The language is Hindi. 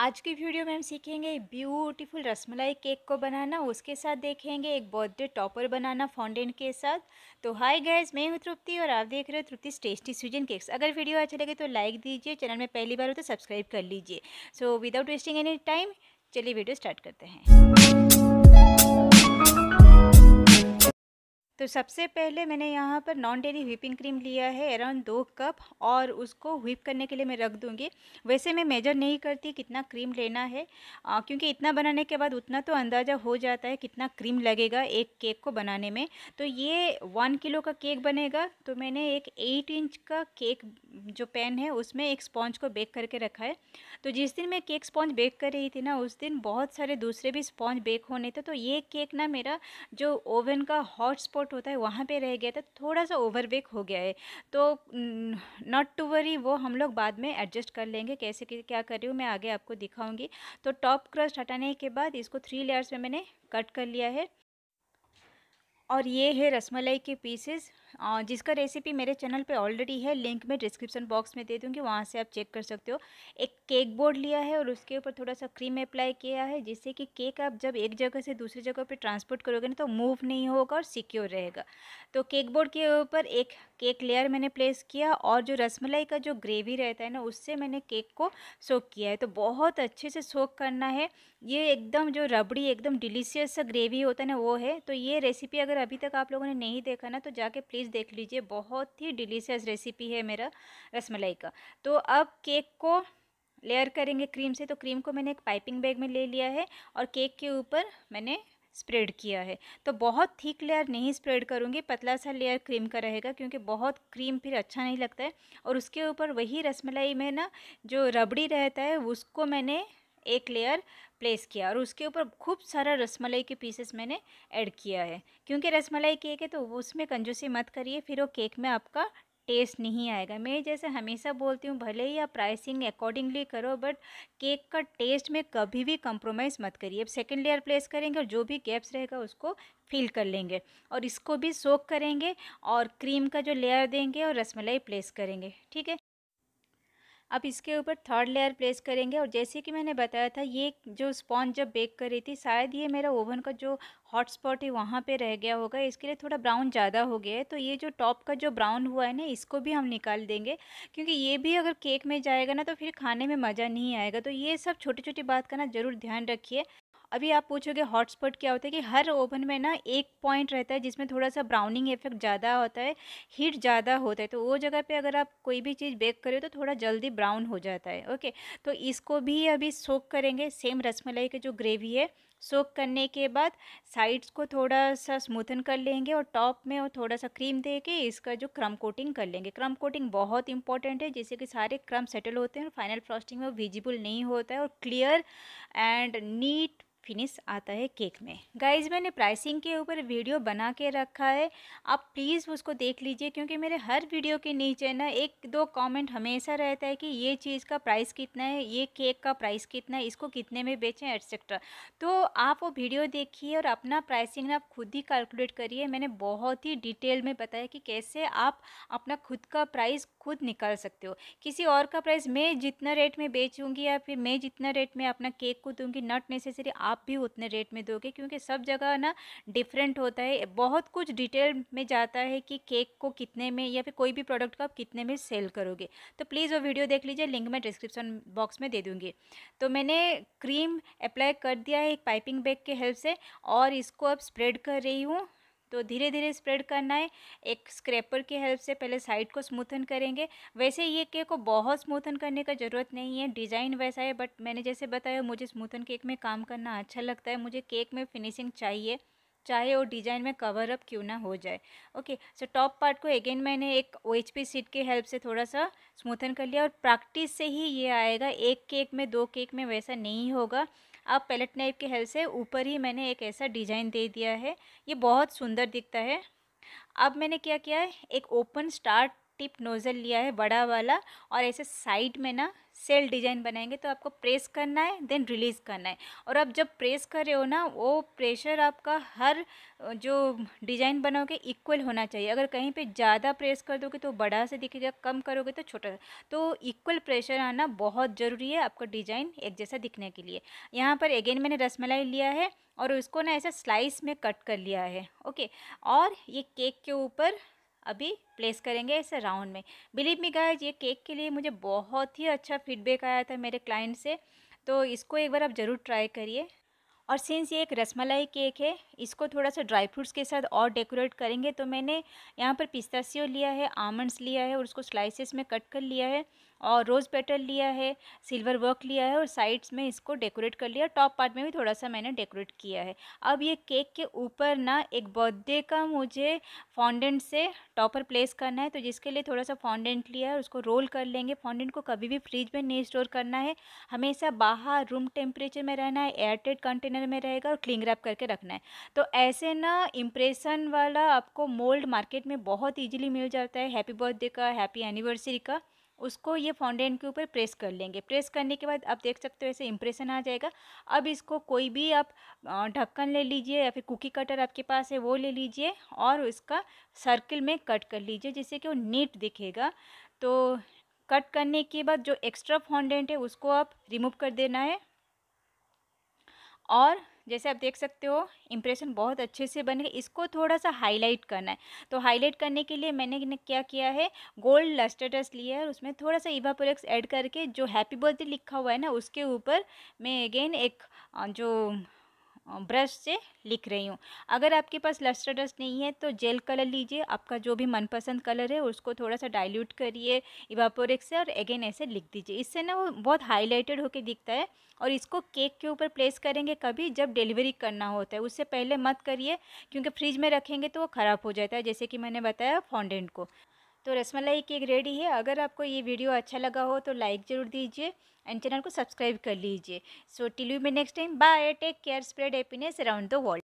आज की वीडियो में हम सीखेंगे ब्यूटीफुल रसमलाई केक को बनाना उसके साथ देखेंगे एक बर्थडे टॉपर बनाना फाउंडेंट के साथ तो हाय गैस मैं हूँ तृप्ति और आप देख रहे हो तृप्ति टेस्टी स्वीजन केक्स अगर वीडियो अच्छा लगे तो लाइक दीजिए चैनल में पहली बार हो तो सब्सक्राइब कर लीजिए so without wasting any time चलिए वीडियो स्टार्ट करते हैं तो सबसे पहले मैंने यहाँ पर नॉन डेरी व्हीपिंग क्रीम लिया है अराउंड दो कप और उसको व्हीप करने के लिए मैं रख दूँगी वैसे मैं मेजर नहीं करती कितना क्रीम लेना है आ, क्योंकि इतना बनाने के बाद उतना तो अंदाज़ा हो जाता है कितना क्रीम लगेगा एक केक को बनाने में तो ये वन किलो का केक बनेगा तो मैंने एक एट इंच का केक जो पैन है उसमें एक स्पॉन्ज को बेक करके रखा है तो जिस दिन मैं केक स्पॉन्ज बेक कर रही थी ना उस दिन बहुत सारे दूसरे भी स्पॉन्ज बेक होने थे तो ये केक ना मेरा जो ओवन का हॉट स्पॉट एयरपोर्ट होता है वहाँ पे रह गया था थोड़ा सा ओवरवेक हो गया है तो नॉट टू वरी वो हम लोग बाद में एडजस्ट कर लेंगे कैसे क्या कर रही हूँ मैं आगे आपको दिखाऊँगी तो टॉप क्रस्ट हटाने के बाद इसको थ्री लेयर्स में मैंने कट कर लिया है और ये है रसमलाई के पीसेस जिसका रेसिपी मेरे चैनल पे ऑलरेडी है लिंक मैं डिस्क्रिप्शन बॉक्स में दे दूँगी वहाँ से आप चेक कर सकते हो एक केक बोर्ड लिया है और उसके ऊपर थोड़ा सा क्रीम अप्लाई किया है जिससे कि केक आप जब एक जगह से दूसरी जगह पर ट्रांसपोर्ट करोगे ना तो मूव नहीं होगा और सिक्योर रहेगा तो केक बोर्ड के ऊपर एक केक लेयर मैंने प्लेस किया और जो रसमलाई का जो ग्रेवी रहता है ना उससे मैंने केक को सोक किया है तो बहुत अच्छे से सोक करना है ये एकदम जो रबड़ी एकदम डिलीशियस सा ग्रेवी होता है ना वो है तो ये रेसिपी अगर अभी तक आप लोगों ने नहीं देखा ना तो जाके प्लीज़ प्लीज़ देख लीजिए बहुत ही डिलीशियस रेसिपी है मेरा रसमलाई का तो अब केक को लेयर करेंगे क्रीम से तो क्रीम को मैंने एक पाइपिंग बैग में ले लिया है और केक के ऊपर मैंने स्प्रेड किया है तो बहुत थिक लेयर नहीं स्प्रेड करूँगी पतला सा लेयर क्रीम का रहेगा क्योंकि बहुत क्रीम फिर अच्छा नहीं लगता है और उसके ऊपर वही रसमलाई में ना जो रबड़ी रहता है उसको मैंने एक लेयर प्लेस किया और उसके ऊपर खूब सारा रसमलाई के पीसेस मैंने ऐड किया है क्योंकि रसमलाई केक है तो उसमें कंजूसी मत करिए फिर वो केक में आपका टेस्ट नहीं आएगा मैं जैसे हमेशा बोलती हूँ भले ही आप प्राइसिंग अकॉर्डिंगली करो बट केक का टेस्ट में कभी भी कंप्रोमाइज़ मत करिए अब सेकेंड लेयर प्लेस करेंगे और जो भी गैप्स रहेगा उसको फिल कर लेंगे और इसको भी सोक करेंगे और क्रीम का जो लेयर देंगे और रसमलाई प्लेस करेंगे ठीक है अब इसके ऊपर थर्ड लेयर प्लेस करेंगे और जैसे कि मैंने बताया था ये जो स्पॉन्ज जब बेक कर रही थी शायद ये मेरा ओवन का जो हॉट स्पॉट है वहाँ पे रह गया होगा इसके लिए थोड़ा ब्राउन ज़्यादा हो गया है तो ये जो टॉप का जो ब्राउन हुआ है ना इसको भी हम निकाल देंगे क्योंकि ये भी अगर केक में जाएगा ना तो फिर खाने में मज़ा नहीं आएगा तो ये सब छोटी छोटी बात का ना ज़रूर ध्यान रखिए अभी आप पूछोगे हॉटस्पॉट क्या होता है कि हर ओवन में ना एक पॉइंट रहता है जिसमें थोड़ा सा ब्राउनिंग इफेक्ट ज़्यादा होता है हीट ज़्यादा होता है तो वो जगह पे अगर आप कोई भी चीज़ बेक करें तो थोड़ा जल्दी ब्राउन हो जाता है ओके तो इसको भी अभी सोक करेंगे सेम रसमलाई की जो ग्रेवी है सोक करने के बाद साइड्स को थोड़ा सा स्मूथन कर लेंगे और टॉप में और थोड़ा सा क्रीम दे के इसका जो क्रम कोटिंग कर लेंगे क्रम कोटिंग बहुत इंपॉर्टेंट है जिससे कि सारे क्रम सेटल होते हैं और फाइनल फ्रॉस्टिंग में विजिबल नहीं होता है और क्लियर एंड नीट फिनिश आता है केक में गाइज मैंने प्राइसिंग के ऊपर वीडियो बना के रखा है आप प्लीज़ उसको देख लीजिए क्योंकि मेरे हर वीडियो के नीचे ना एक दो कमेंट हमेशा रहता है कि ये चीज़ का प्राइस कितना है ये केक का प्राइस कितना है इसको कितने में बेचें एट्सेट्रा तो आप वो वीडियो देखिए और अपना प्राइसिंग ना आप खुद ही कैलकुलेट करिए मैंने बहुत ही डिटेल में बताया कि कैसे आप अपना खुद का प्राइस खुद निकाल सकते हो किसी और का प्राइस मैं जितना रेट में बेचूँगी या फिर मैं जितना रेट में अपना केक को दूँगी नॉट नेसेसरी आप आप भी उतने रेट में दोगे क्योंकि सब जगह ना डिफरेंट होता है बहुत कुछ डिटेल में जाता है कि केक को कितने में या फिर कोई भी प्रोडक्ट को आप कितने में सेल करोगे तो प्लीज़ वो वीडियो देख लीजिए लिंक मैं डिस्क्रिप्शन बॉक्स में दे दूँगी तो मैंने क्रीम अप्लाई कर दिया है एक पाइपिंग बैग के हेल्प से और इसको अब स्प्रेड कर रही हूँ तो धीरे धीरे स्प्रेड करना है एक स्क्रैपर की हेल्प से पहले साइड को स्मूथन करेंगे वैसे ये केक को बहुत स्मूथन करने का ज़रूरत नहीं है डिज़ाइन वैसा है बट मैंने जैसे बताया मुझे स्मूथन केक में काम करना अच्छा लगता है मुझे केक में फिनिशिंग चाहिए चाहे वो डिज़ाइन में कवर अप क्यों ना हो जाए ओके सो टॉप पार्ट को अगेन मैंने एक ओ एच पी सीट के हेल्प से थोड़ा सा स्मूथन कर लिया और प्रैक्टिस से ही ये आएगा एक केक में दो केक में वैसा नहीं होगा अब पैलेट नाइफ के हेल्प से ऊपर ही मैंने एक ऐसा डिज़ाइन दे दिया है ये बहुत सुंदर दिखता है अब मैंने क्या किया है एक ओपन स्टार्ट टिप नोज़ल लिया है बड़ा वाला और ऐसे साइड में ना सेल डिजाइन बनाएंगे तो आपको प्रेस करना है देन रिलीज़ करना है और आप जब प्रेस कर रहे हो ना वो प्रेशर आपका हर जो डिज़ाइन बनाओगे इक्वल होना चाहिए अगर कहीं पे ज़्यादा प्रेस कर दोगे तो बड़ा से दिखेगा कम करोगे तो छोटा तो इक्वल प्रेशर आना बहुत ज़रूरी है आपका डिज़ाइन एक जैसा दिखने के लिए यहाँ पर अगेन मैंने रसमलाई लिया है और उसको ना ऐसा स्लाइस में कट कर लिया है ओके और ये केक के ऊपर अभी प्लेस करेंगे इसे राउंड में बिलीव मी गाइज ये केक के लिए मुझे बहुत ही अच्छा फीडबैक आया था मेरे क्लाइंट से तो इसको एक बार आप ज़रूर ट्राई करिए और सिंस ये एक रसमलाई केक है इसको थोड़ा सा ड्राई फ्रूट्स के साथ और डेकोरेट करेंगे तो मैंने यहाँ पर पिस्तासियो लिया है आमंड्स लिया है और उसको स्लाइसेस में कट कर लिया है और रोज़ पेटल लिया है सिल्वर वर्क लिया है और साइड्स में इसको डेकोरेट कर लिया टॉप पार्ट में भी थोड़ा सा मैंने डेकोरेट किया है अब ये केक के ऊपर ना एक बर्थडे का मुझे फॉन्डेंट से टॉपर प्लेस करना है तो जिसके लिए थोड़ा सा फॉन्डेंट लिया है उसको रोल कर लेंगे फॉन्डेंट को कभी भी फ्रिज में नहीं स्टोर करना है हमेशा बाहर रूम टेम्परेचर में रहना है एयरटेड कंटेनर में रहेगा और क्लिंग रैप करके रखना है तो ऐसे ना इम्प्रेशन वाला आपको मोल्ड मार्केट में बहुत ईजिली मिल जाता है हैप्पी बर्थडे का हैप्पी एनिवर्सरी का उसको ये फाउंडेंट के ऊपर प्रेस कर लेंगे प्रेस करने के बाद आप देख सकते हो ऐसे इम्प्रेशन आ जाएगा अब इसको कोई भी आप ढक्कन ले लीजिए या फिर कुकी कटर आपके पास है वो ले लीजिए और उसका सर्किल में कट कर लीजिए जिससे कि वो नीट दिखेगा तो कट करने के बाद जो एक्स्ट्रा फाउंडेंट है उसको आप रिमूव कर देना है और जैसे आप देख सकते हो इम्प्रेशन बहुत अच्छे से बनेगा इसको थोड़ा सा हाईलाइट करना है तो हाईलाइट करने के लिए मैंने क्या किया है गोल्ड लस्टर डस्ट लिया है उसमें थोड़ा सा इवापोरेक्स ऐड करके जो हैप्पी बर्थडे लिखा हुआ है ना उसके ऊपर मैं अगेन एक जो ब्रश से लिख रही हूँ अगर आपके पास लस्टर डस्ट नहीं है तो जेल कलर लीजिए आपका जो भी मनपसंद कलर है उसको थोड़ा सा डाइल्यूट करिए इवापोरिक से और अगेन ऐसे लिख दीजिए इससे ना वो बहुत हाईलाइटेड होकर दिखता है और इसको केक के ऊपर प्लेस करेंगे कभी जब डिलीवरी करना होता है उससे पहले मत करिए क्योंकि फ्रिज में रखेंगे तो वो ख़राब हो जाता है जैसे कि मैंने बताया फॉन्डेंट को तो रसमलाई केक रेडी है अगर आपको ये वीडियो अच्छा लगा हो तो लाइक ज़रूर दीजिए एंड चैनल को सब्सक्राइब कर लीजिए so till you meet next time bye take care spread happiness around the world